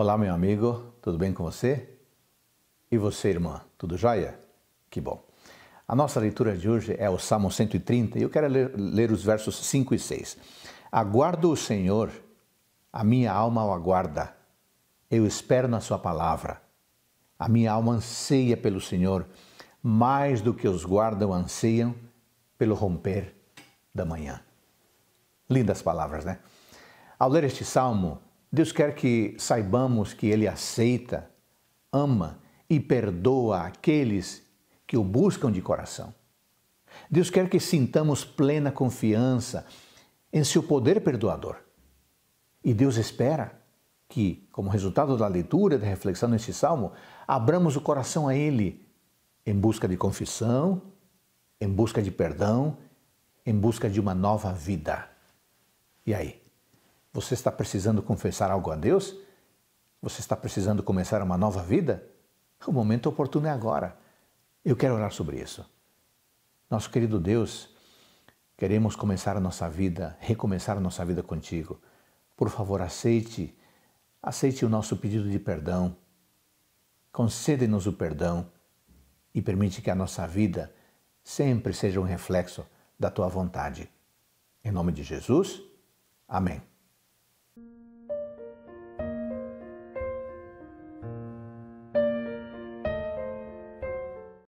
Olá, meu amigo, tudo bem com você? E você, irmã, tudo jóia? Que bom. A nossa leitura de hoje é o Salmo 130 e eu quero ler, ler os versos 5 e 6. Aguardo o Senhor, a minha alma o aguarda, eu espero na Sua palavra. A minha alma anseia pelo Senhor, mais do que os guardam anseiam pelo romper da manhã. Lindas palavras, né? Ao ler este salmo, Deus quer que saibamos que Ele aceita, ama e perdoa aqueles que o buscam de coração. Deus quer que sintamos plena confiança em seu poder perdoador. E Deus espera que, como resultado da leitura e da reflexão neste salmo, abramos o coração a Ele em busca de confissão, em busca de perdão, em busca de uma nova vida. E aí? Você está precisando confessar algo a Deus? Você está precisando começar uma nova vida? O momento oportuno é agora. Eu quero orar sobre isso. Nosso querido Deus, queremos começar a nossa vida, recomeçar a nossa vida contigo. Por favor, aceite, aceite o nosso pedido de perdão. Concede-nos o perdão e permite que a nossa vida sempre seja um reflexo da tua vontade. Em nome de Jesus, amém.